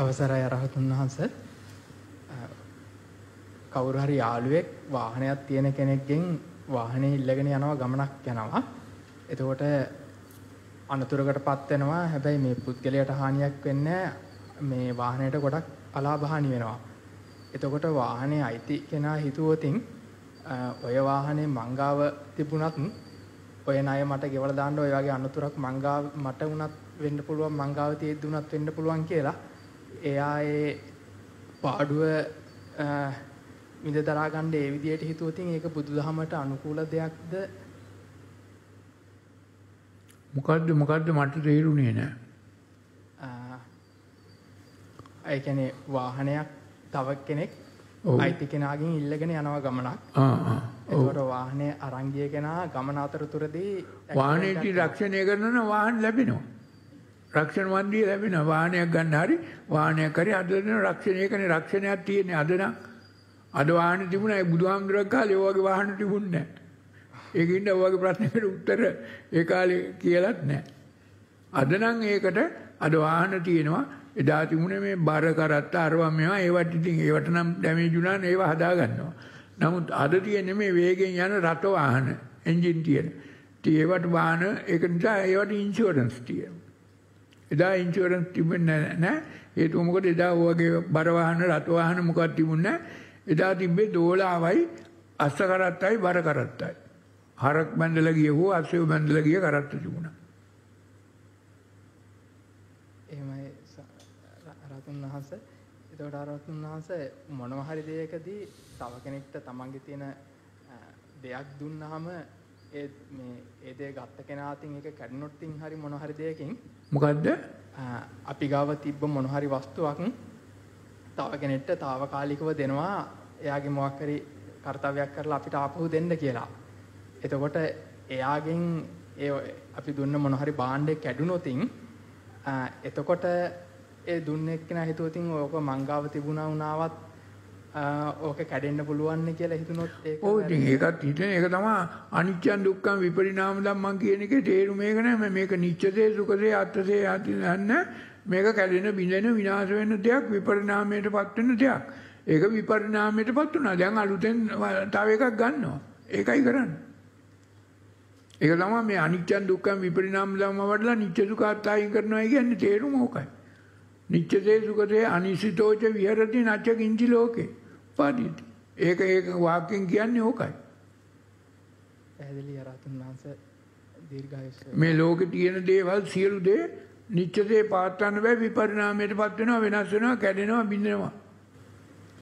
අවසරයි අරහතුන් වහන්ස කවුරු හරි යාළුවෙක් වාහනයක් තියෙන කෙනෙක්ගෙන් වාහනේ ඉල්ලගෙන යනවා ගමනක් යනවා එතකොට අනතුරකටපත් වෙනවා හැබැයි මේ පුද්ගලයාට හානියක් වෙන්නේ මේ වාහනයට ගොඩක් අලාභ වෙනවා එතකොට වාහනේ අයිති කෙනා හිතුවොතින් ඔය වාහනේ මංගාව තිබුණත් ඔය ණය මට ගෙවලා දාන්න ඔය වගේ අනතුරක් මංගාව මට උනත් වෙන්න පුළුවන් මංගාව තියෙද්දි උනත් වෙන්න පුළුවන් කියලා එයා ඒ පාඩුව මිඳ දරා ගන්න ඒ විදියට හිතුවොත් ඒක බුදුදහමට අනුකූල දෙයක්ද මොකද්ද මොකද්ද මට තේරුණේ නෑ ඒ කියන්නේ වාහනයක් තව කෙනෙක් අයිති කෙනාගෙන් ඉල්ලගෙන යනවා ගමනක් ඒකට වාහනේ අරන් ගිය කෙනා ගමන අතරතුරදී වාහනේ රක්ෂණය කරනවා නම් වාහන ලැබෙනවා රක්ෂණ මණ්ඩිය ලැබෙන වාහනයක් ගන්න හරි වාහනයක් හරි අද දෙන රක්ෂණයකනේ රක්ෂණයක් තියෙන්නේ අද නම් අද වාහන තිබුණා ඒ බුදුහාමුදුරුවෝ කාලේ ඔය වගේ වාහන තිබුණේ නැහැ ඒකින්ද ඔය වගේ ප්‍රශ්නකට උත්තර ඒ කාලේ කියලාත් නැහැ අද නම් ඒකට අද වාහන තියෙනවා එදා තිබුණේ මේ බර කරත්ත අරවා මේවා ඒවට ඉතින් ඒවට නම් ඩැමේජ් වුණා නම් ඒවා හදා ගන්නවා නමුත් අද තියෙන්නේ මේ වේගෙන් යන රථ වාහන එන්ජින් තියෙන. ඉතින් ඒවට වාහන ඒක නිසා ඒවට ඉන්ෂුරන්ස් තියෙනවා. එදා ඉන්ෂුරන්ස් තිබුණේ නැහැ. හේතුව මොකද එදා වගේ බර වාහන, රතු වාහන මොකක්ද තිබුණේ නැහැ. එදා තිබ්බේ දෝලාවයි, අස්ස කරත්තයි, බර කරත්තයි. හරක් බැඳලා ගිය හෝ අස්සෙව බැඳලා ගිය කරත්ත තිබුණා. එහෙමයි රතුන් වහන්ස. එතකොට රතුන් වහන්ස මොනවා හරි දෙයකදී තව කෙනෙක්ට තමන්ගේ තියෙන දෙයක් දුන්නාම ඒ මේ ඒ දේ ගත්ත කෙනා අතින් ඒක කැඩුණොත් තින් හරි මොන හරි දෙයකින් මොකද්ද අපි ගාව තිබ්බ මොන හරි වස්තුවක් තව කෙනෙක්ට తాවකාලිකව දෙනවා එයාගේ මොකක් හරි කාර්යයක් කරලා අපිට ආපහු දෙන්න කියලා. එතකොට එයාගෙන් ඒ අපි දුන්න මොන හරි භාණ්ඩයක් කැඩුණොතින් එතකොට ඒ දුන්නේ කෙනා හිතුවතින් ඕක මංගාව තිබුණා වුණාවත් ඕක කැඩෙන්න පුළුවන් කියලා හිතුනොත් ඒක ඔව් ඉතින් ඒකත් හිතෙන ඒක තමයි අනිච්චන් දුක්ඛන් විපරිණාම ධම්මං කියන එකේ තේරුම ඒක නෑ මේක නිච්චසේ සුඛසේ අත්ථසේ යන්න මේක කැඩෙන බිඳෙන විනාශ වෙන දෙයක් විපරිණාමයටපත් වෙන දෙයක් ඒක විපරිණාමයටපත් වුණා දැන් අලුතෙන් තව එකක් ගන්නවා ඒකයි කරන්නේ ඒක තමයි මේ අනිච්චන් දුක්ඛන් විපරිණාම ධම්ම වඩලා නිච්ච සුඛ අත්ථයින් කරනවා කියන්නේ තේරුම ඕකයි නිච්චසේ සුගතේ අනිසිතෝච විහරති නච්ච කිංචි ලෝකේ උපාදීති. ඒක ඒක වාක්‍යයෙන් කියන්නේ ඕකයි. පැහැදිලි අරහතන් වහන්සේ දීර්ඝායුෂ මේ ලෝකේ තියෙන දේවල් සියලු දේ නිච්චසේ පාත්තන්න බෑ විපරිණාමයටපත් වෙනවා වෙනස් වෙනවා කැඩෙනවා බිඳෙනවා.